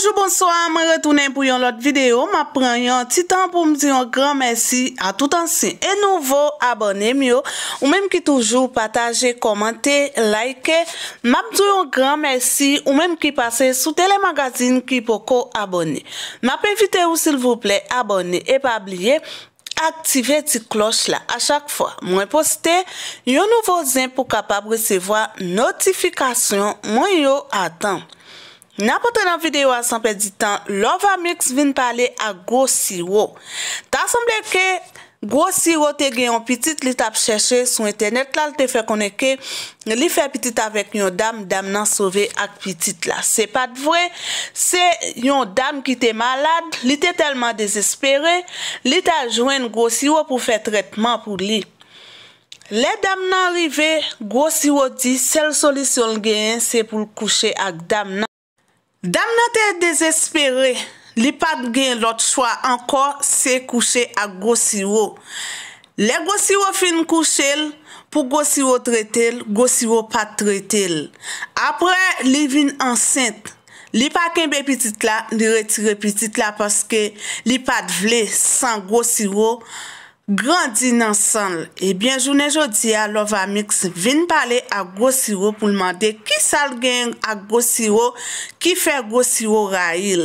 Bonjour, bonsoir, mwen retounen pou yon lot videyo. Mwen pren yon titan pou mdi yon gran mersi a tout an sin. E nouvo abonnen myo, ou menm ki toujou pataje, komante, like. Mwen mdi yon gran mersi ou menm ki pase sou telemagazine ki poko abonnen. Mwen pevite ou sil vouple abonnen e pa bliye, aktive ti kloch la a chak fwa. Mwen poste yon nouvo zin pou kapab resevoa notifikasyon mwen yon atan. N apote nan videyo asanpe di tan, Lovamix vin pale ak Go Siwo. Ta asemble ke, Go Siwo te gen yon pitit li tap cheshe sou internet la, li te fe koneke, li fe pitit avek yon dam, dam nan sove ak pitit la. Se pat vwe, se yon dam ki te malad, li te telman desespere, li ta jwen Go Siwo pou fe tretman pou li. Le dam nan rive, Go Siwo di sel solisyon gen se pou kouche ak dam nan. Dam nan te desespere, li pad gen lot chwa anko se kouche a gwo siwo. Le gwo siwo fin kouche l pou gwo siwo trete l, gwo siwo pat trete l. Apre li vin ansente, li pad ken be pitit la, li retire pitit la paske li pad vle san gwo siwo. Grandi nan sanl, ebyen eh jounen jodi a Lovamix vin pale a gwo siro pou lman de ki sal gen a gwo siro ki fe gwo siro ra il.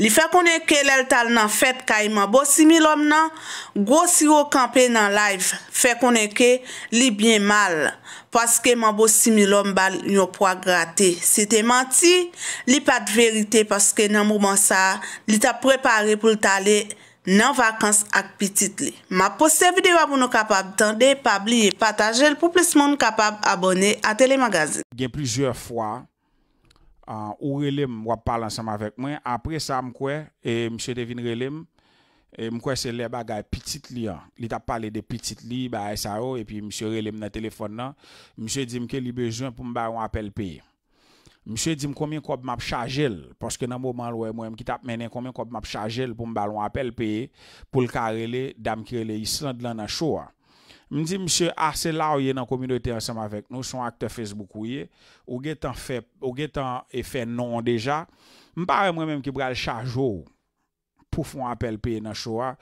Li fe konen ke lel tal nan fet kay man bo similom nan, gwo siro kampe nan live fe konen ke li bien mal. Paske man bo similom bal yon po a graté. Se te manti, li pat verite paske nan mou monsa li ta prepare pou l tali. nan vakans ak pitit li. Ma poste videwa pou nou kapab tan de pabliye patajel pou plus moun kapab abone a telemagazin. Gen plijer fwa ou relim wap pal ansam avek mwen. Apre sa mkwe, e, msye devin relim, e, mkwe se le bagay pitit li. Li tap pale de pitit li, ba a esa yo, e pi msye relim nan telefon nan, msye di mke li bejwen pou mba yon apel peyi. M sè di m komen kop m ap chagel, paske nan m oman l wè m wèm ki tap menen komen kop m ap chagel pou m balon apel peye, pou l karele dam kirele yisland lan nan chowa. M di m sè ase la ou ye nan kominote ansam avek nou son akte Facebook ou ye, ou ge tan e fe non deja, m pare m wèm ki bral chajou pou fon apel peye nan chowa,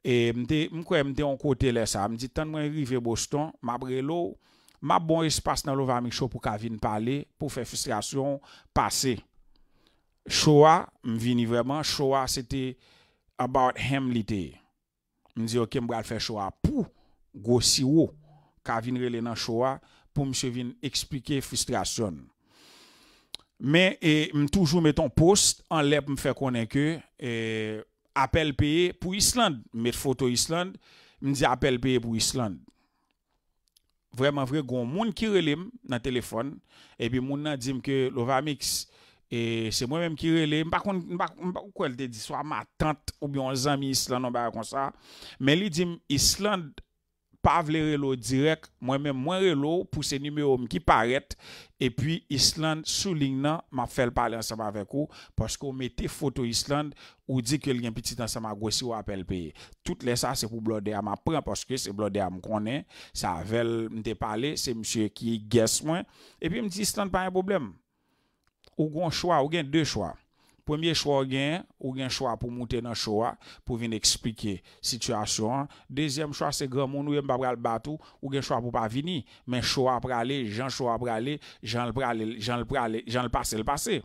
e m kwe m de yon kote le sa, m di tan m wèm rive boston, m ap re lou, Ma bon espas nan lou vami chou pou kavin pale pou fè frustrasyon pase. Choua, m vini vreman, choua sete about ham lite. Min di ok, m bral fè choua pou gosi wou kavin rele nan choua pou m se vin eksplike frustrasyon. Men, e, m toujou meton post, an leb m fè konenke, e, apel peye pou Islande. Met foto Islande, min di apel peye pou Islande. Vreman vrego. Moun ki relem nan telefon. Ebi moun nan dim ke Lovamix e se mwen menm ki relem. Mbakon mbakon mbakon mbakon mbakon mbakon mbakon mbakon mbakon Pavle relo direk, mwen men mwen relo pou se nime ou mki paret. E pi Island souling nan, ma fel pale ansama vek ou. Poske ou mette foto Island ou di ke li gen piti ansama gwe si ou apel pe. Tout le sa se pou blode a ma pren poske se blode a m konen. Sa vel mte pale, se msye ki ges mwen. E pi mti Island pa yon problem. Ou gen chwa, ou gen de chwa. Premier choix gain, ou gain choix pour monter dans choix pour venir expliquer situation. Deuxième choix c'est grand monde ou pas le bateau, ou gain choix pour pas venir, mais choix pour aller, Jean choix pour aller, Jean le aller, Jean le aller, Jean le passer le passer.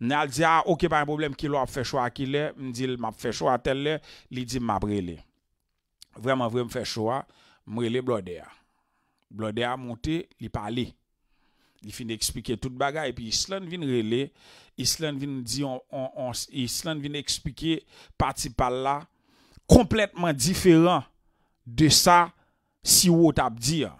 N'a dit ah, OK pas un problème qui l'a fait choix qui l'est, me dit m'a fait choix tel là, il dit m'a brûlé. Vraiment vraiment fait choix, me relé bloder. Bloder a monté, il parler. Li fin ekspike tout bagay, epi islan vin rele, islan vin ekspike pati pal la kompletman diferan de sa si wot ap di ya.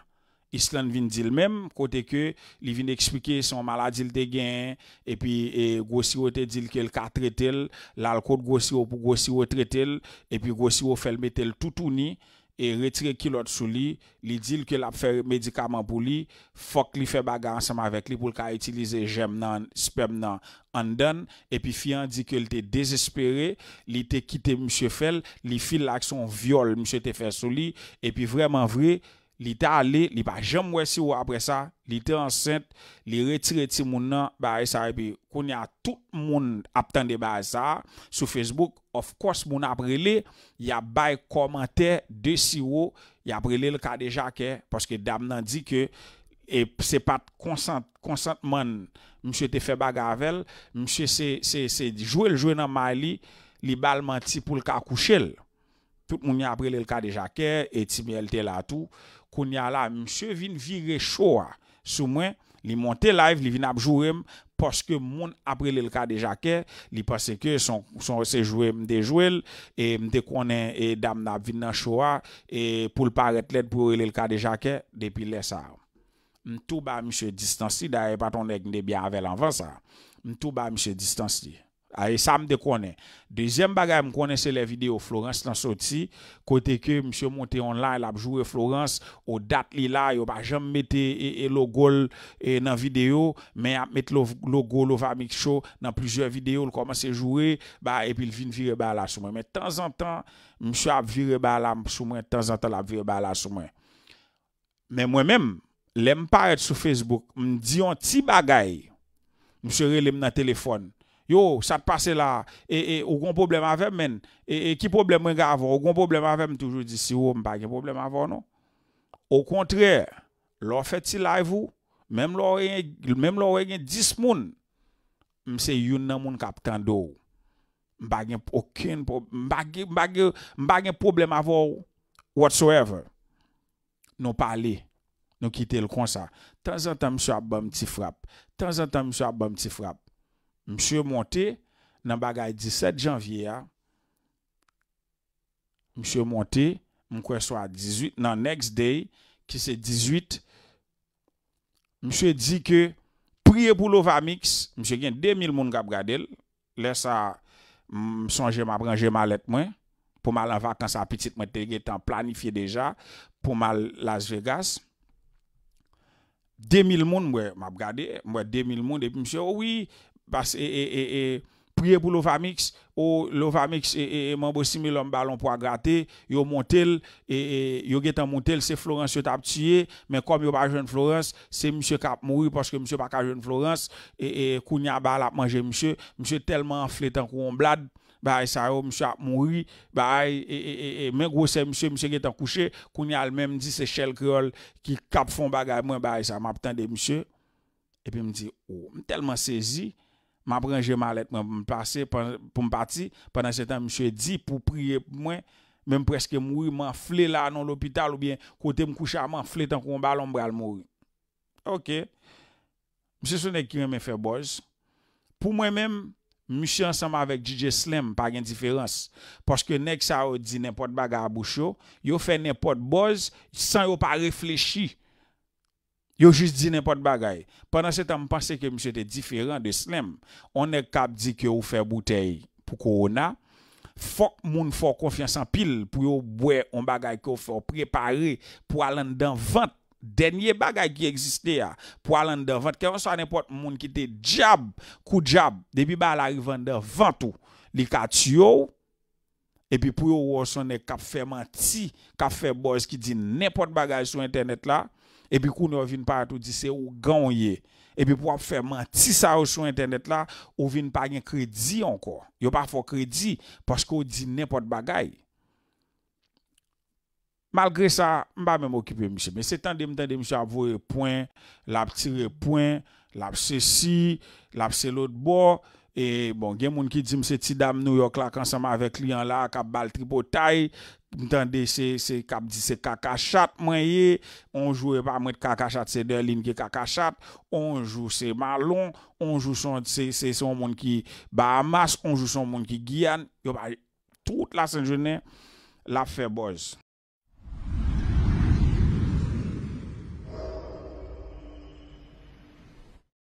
Islan vin di l mem, kote ke li vin ekspike son maladi l te gen, epi e, gwo si wote di l kel ka tre tel, lal kote gwo si wot pou gwo si wot tre tel, epi gwo si wot felme tel toutouni. e retre kilot sou li, li dil ke lap fèr medikaman pou li, fok li fè baga ansèm avèk li pou l ka itilize jèm nan, spèm nan, andan, epi fiyan di ke li te dezespere, li te kite msè fèl, li fil l aksyon viol msè te fèr sou li, epi vreman vre, Li ta ale, li pa jemwe siwo apre sa, li te ansent, li retire ti moun nan ba e sa repi. Koun ya tout moun aptande ba e sa, sou Facebook, of course moun apre le, ya bay komante de siwo, ya apre le le ka deja ke, paske dam nan di ke, se pat konsantman msye te fe bagavel, msye se jwe l jwe nan mali, li balman ti pou l ka kouche l. Tout moun ya aprele l ka de jake, eti mi elte la tou. Koun ya la, msye vin vire chowa. Sou mwen, li monte live, li vin ap jurem, poske moun aprele l ka de jake, li poske ke son se jwe mde jwel, e mde konen e dam nan vin nan chowa, e pou l paret let pou rele l ka de jake, depi le sa. M tou ba msye distansi, da repaton dek nebya avèl anvan sa. M tou ba msye distansi. Ay, e sa m de konen. Dezem bagay m konen se le video Florence nan soti, kote ke mse monte online la joure Florence, ou dat li la, yo ba jem mette e, e lo gol nan video, men ap mette lo gol ou vami kisho nan plizye video, l komanse joure, ba epi l vin vire bala soumen. Men tan zan tan, mse ap vire bala soumen, tan zan tan ap vire bala soumen. Men mwen men, le m paret sou Facebook, m diyon ti bagay, mse relem nan telefon, Yo, sa te pase la, e, e, ou kon problem avem men, e, e, ki problem mwen ga avon, ou kon problem avem, toujou di si ou, m bagen problem avon nou. Ou kontre, lor feti la evou, mem lor e gen, mem lor e gen dis moun, m se youn nan moun kap kando ou. M bagen, okin, m bagen, m bagen problem avon, whatsoever. Nou pale, non nou kite l kon sa. Tan zan tan m sou ap ban m ti frap, tan zan tan m sou ap ban m ti frap, Mse Monté, nan bagay 17 janvye ya, mse Monté, mwen kwen so a 18, nan next day, ki se 18, mse di ke, priye pou l'ovamiks, mse gen 2000 moun gwa bradel, lè sa, msonje mabranje malet mwen, pou mal an vakans apetit mwen tege tan planifiye deja, pou mal Las Vegas, 2000 moun mwen mwen bradel, mwen 2000 moun, epi mse, owi, oh Bas e, e, e, e priye pou Lovamix Ou Lovamix e mwen bo sime lom balon pou agrate Yo montel Yo getan montel se Florence yo tap tiye Men kom yo ba jwen Florence Se msye kap mwoui Poske msye baka jwen Florence E kounya bal ap manje msye Msye telman fletan kou mblad Baye sa yo msye ap mwoui Baye e men gwo se msye Msye getan kouche Kounya almen mdi se chel krol Ki kap fon bagay mwen baye sa Map tande msye E pi mdi o mtelman sezi m'a rangé ma lettre, me passer, pour me partir. Pendant ce temps, monsieur dit pour prier pour moi, même presque mourir, m'enfler là dans l'hôpital ou bien côté me coucher à m'enfler tant qu'on ballon à mourir. OK. Monsieur Sonek qui m'a fait boss. Pour moi-même, monsieur ensemble avec DJ Slim, pas de différence. Parce que nèg ça dit n'importe bagarre à il yo fait n'importe boss sans yo pas réfléchir. Yo juste dit n'importe quoi. Pendant ce temps, je pensais que monsieur était différent de Slim. On est capable dit que vous fait bouteille pour Corona. Faut que moun faut confiance en pile pour yo boire on bagaille que faut préparer pour aller dans vente. Dernier bagaille qui existait pour aller dans vente. Quel soit n'importe moun qui était jab, coup jab, depuis ba arrive dans vente ou li katio et puis pour yo son est cap fait menti, cap fait boys qui dit n'importe quoi sur internet là epi kou nou vin pa atou di se ou ganye, epi pou ap fè manti sa ou sou internet la, ou vin pa yon kredi anko, yo pa fò kredi, paskou di nepot bagay. Malgre sa, mba mèm okipe mse, mwen se tan de mtan de mse avou e poin, la ap tire e poin, la ap se si, la ap se lot bo, e bon gen moun ki di mse ti dam nou yo klak ansama ave kliyan la, kap bal tripotay, mtande se kap di se kakachat mwen ye, on jw e pa mwen kakachat se derlin ki kakachat, on jw se malon, on jw se son moun ki Bahamas, on jw se son moun ki Giyan, yo pa tout la Saint-Gener, la feboz.